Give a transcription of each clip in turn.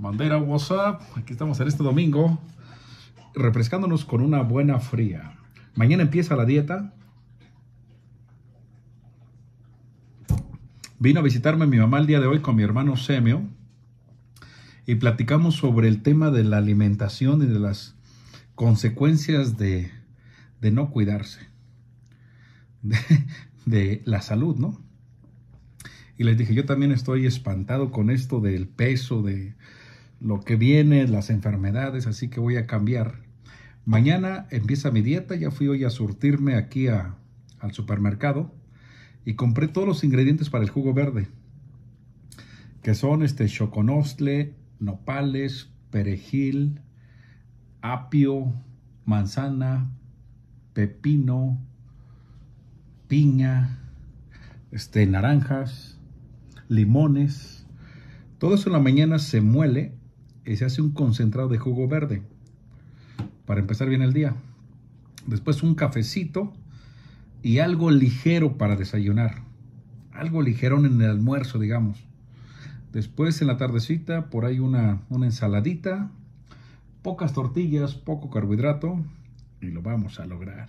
Bandera, what's Aquí estamos en este domingo refrescándonos con una buena fría. Mañana empieza la dieta. Vino a visitarme mi mamá el día de hoy con mi hermano Semio y platicamos sobre el tema de la alimentación y de las consecuencias de, no cuidarse, de, de la salud, ¿no? Y les dije, yo también estoy espantado con esto del peso, de, lo que viene, las enfermedades, así que voy a cambiar. Mañana empieza mi dieta, ya fui hoy a surtirme aquí al supermercado y compré todos los ingredientes para el jugo verde, que son este choconostle, nopales, perejil, apio, manzana, pepino, piña, este, naranjas, limones. Todo eso en la mañana se muele y se hace un concentrado de jugo verde para empezar bien el día. Después un cafecito y algo ligero para desayunar. Algo ligero en el almuerzo, digamos. Después en la tardecita por ahí una, una ensaladita, pocas tortillas, poco carbohidrato y lo vamos a lograr.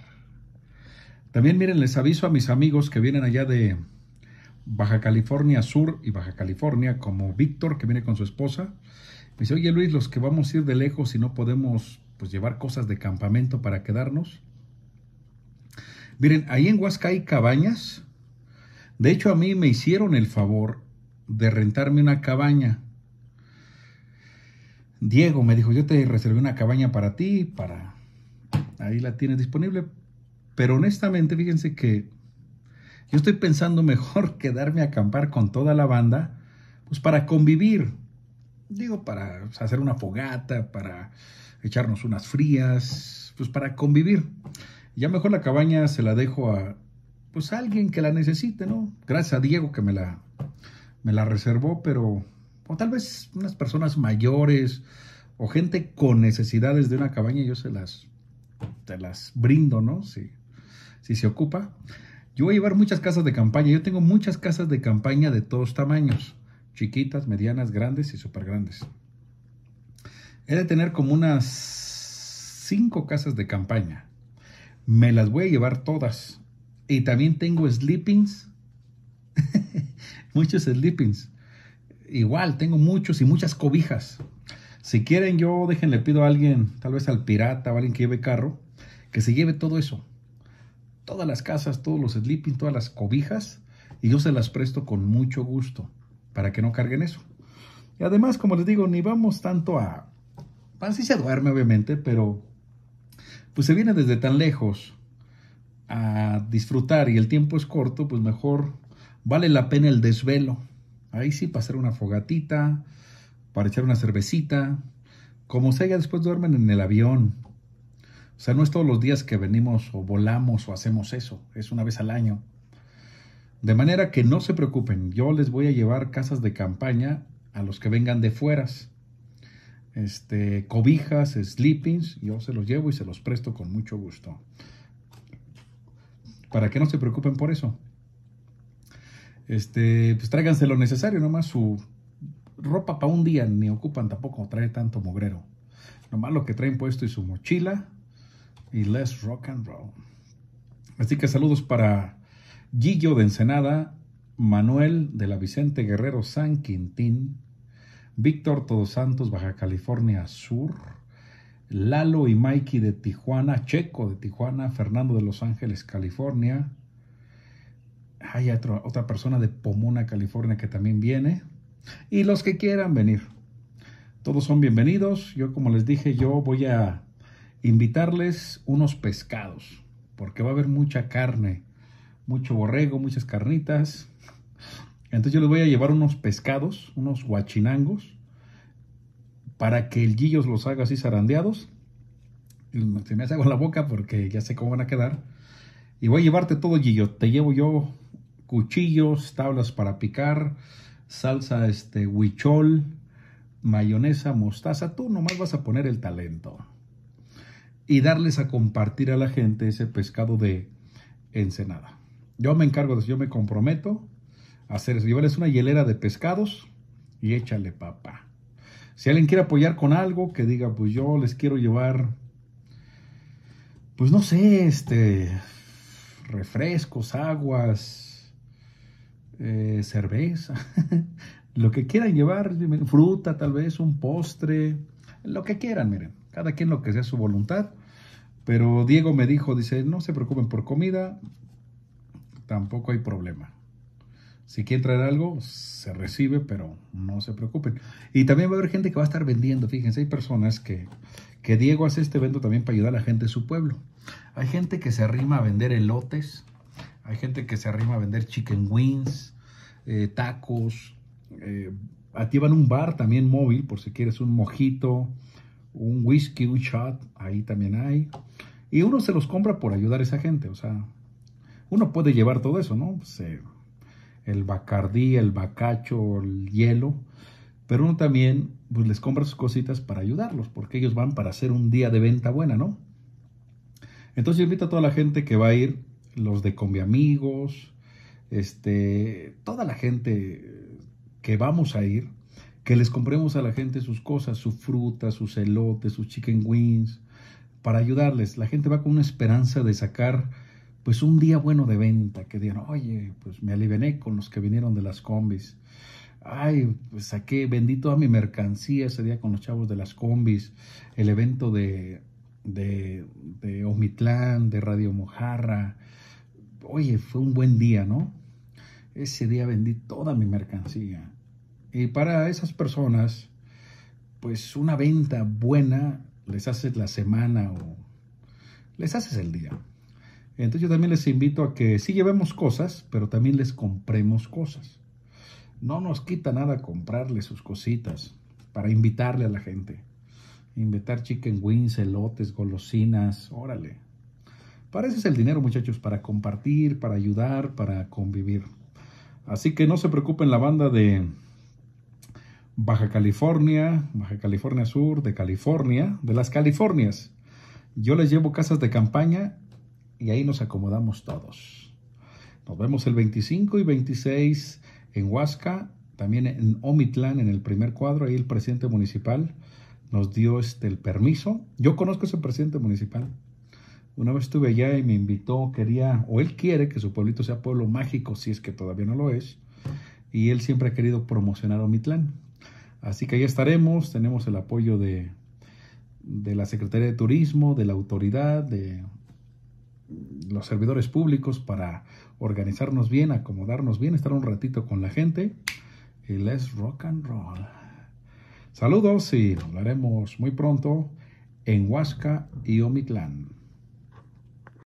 También miren, les aviso a mis amigos que vienen allá de Baja California Sur y Baja California, como Víctor que viene con su esposa. Me pues, dice, oye Luis, los que vamos a ir de lejos y no podemos pues, llevar cosas de campamento para quedarnos. Miren, ahí en Huasca hay cabañas. De hecho, a mí me hicieron el favor de rentarme una cabaña. Diego me dijo, yo te reservé una cabaña para ti, para... Ahí la tienes disponible. Pero honestamente, fíjense que yo estoy pensando mejor quedarme a acampar con toda la banda, pues para convivir digo, para hacer una fogata, para echarnos unas frías, pues para convivir. Ya mejor la cabaña se la dejo a, pues alguien que la necesite, ¿no? Gracias a Diego que me la, me la reservó, pero, o tal vez unas personas mayores o gente con necesidades de una cabaña, yo se las, las brindo, ¿no? Si, si se ocupa. Yo voy a llevar muchas casas de campaña, yo tengo muchas casas de campaña de todos tamaños chiquitas, medianas, grandes y super grandes. He de tener como unas cinco casas de campaña. Me las voy a llevar todas. Y también tengo sleepings. muchos sleepings. Igual, tengo muchos y muchas cobijas. Si quieren, yo déjenle pido a alguien, tal vez al pirata alguien que lleve carro, que se lleve todo eso. Todas las casas, todos los sleepings todas las cobijas. Y yo se las presto con mucho gusto para que no carguen eso. Y además, como les digo, ni vamos tanto a... pan sí se duerme, obviamente, pero pues se viene desde tan lejos a disfrutar y el tiempo es corto, pues mejor vale la pena el desvelo. Ahí sí, para hacer una fogatita, para echar una cervecita. Como sea, ya después duermen en el avión. O sea, no es todos los días que venimos o volamos o hacemos eso. Es una vez al año. De manera que no se preocupen, yo les voy a llevar casas de campaña a los que vengan de fueras. Este, cobijas, sleepings, yo se los llevo y se los presto con mucho gusto. Para que no se preocupen por eso. Este, pues tráiganse lo necesario, nomás su ropa para un día, ni ocupan tampoco trae tanto mugrero. Nomás lo que traen puesto y su mochila y less rock and roll. Así que saludos para Guillo de Ensenada, Manuel de la Vicente Guerrero San Quintín, Víctor Todos Santos, Baja California Sur, Lalo y Mikey de Tijuana, Checo de Tijuana, Fernando de Los Ángeles, California. Hay otra persona de Pomona, California que también viene. Y los que quieran venir. Todos son bienvenidos. Yo, como les dije, yo voy a invitarles unos pescados, porque va a haber mucha carne mucho borrego, muchas carnitas. Entonces yo les voy a llevar unos pescados, unos guachinangos, para que el guillos los haga así zarandeados. Se me hace agua la boca porque ya sé cómo van a quedar. Y voy a llevarte todo, Guillo. Te llevo yo cuchillos, tablas para picar, salsa este huichol, mayonesa, mostaza. Tú nomás vas a poner el talento. Y darles a compartir a la gente ese pescado de Ensenada. Yo me encargo de eso, yo me comprometo a hacer eso. Llevarles una hielera de pescados y échale papá. Si alguien quiere apoyar con algo, que diga, pues yo les quiero llevar, pues no sé, este, refrescos, aguas, eh, cerveza, lo que quieran llevar, fruta tal vez, un postre, lo que quieran, miren, cada quien lo que sea su voluntad. Pero Diego me dijo, dice, no se preocupen por comida, tampoco hay problema. Si quieren traer algo, se recibe, pero no se preocupen. Y también va a haber gente que va a estar vendiendo. Fíjense, hay personas que, que Diego hace este evento también para ayudar a la gente de su pueblo. Hay gente que se arrima a vender elotes. Hay gente que se arrima a vender chicken wings, eh, tacos. Eh, activan un bar también móvil por si quieres un mojito, un whisky, un shot. Ahí también hay. Y uno se los compra por ayudar a esa gente. O sea, uno puede llevar todo eso, ¿no? Pues, eh, el bacardí, el bacacho, el hielo, pero uno también pues, les compra sus cositas para ayudarlos, porque ellos van para hacer un día de venta buena, ¿no? Entonces yo invito a toda la gente que va a ir, los de Combi Amigos, este, toda la gente que vamos a ir, que les compremos a la gente sus cosas, sus frutas, sus elotes, sus chicken wings, para ayudarles. La gente va con una esperanza de sacar pues un día bueno de venta, que dieron, oye, pues me alivené con los que vinieron de las combis. Ay, pues saqué, vendí toda mi mercancía ese día con los chavos de las combis, el evento de, de, de Omitlán, de Radio Mojarra. Oye, fue un buen día, ¿no? Ese día vendí toda mi mercancía. Y para esas personas, pues una venta buena les haces la semana o les haces el día. Entonces yo también les invito a que sí llevemos cosas, pero también les compremos cosas. No nos quita nada comprarle sus cositas para invitarle a la gente. Invitar chicken wings, elotes, golosinas, órale. Para eso es el dinero, muchachos, para compartir, para ayudar, para convivir. Así que no se preocupen la banda de Baja California, Baja California Sur, de California, de las Californias. Yo les llevo casas de campaña y ahí nos acomodamos todos. Nos vemos el 25 y 26 en Huasca, también en Omitlán, en el primer cuadro, ahí el presidente municipal nos dio este, el permiso. Yo conozco a ese presidente municipal. Una vez estuve allá y me invitó, quería, o él quiere que su pueblito sea pueblo mágico, si es que todavía no lo es. Y él siempre ha querido promocionar Omitlán. Así que ahí estaremos, tenemos el apoyo de, de la Secretaría de Turismo, de la autoridad, de los servidores públicos para organizarnos bien, acomodarnos bien, estar un ratito con la gente. Y let's rock and roll. Saludos y nos veremos muy pronto en Huasca y Omitlán.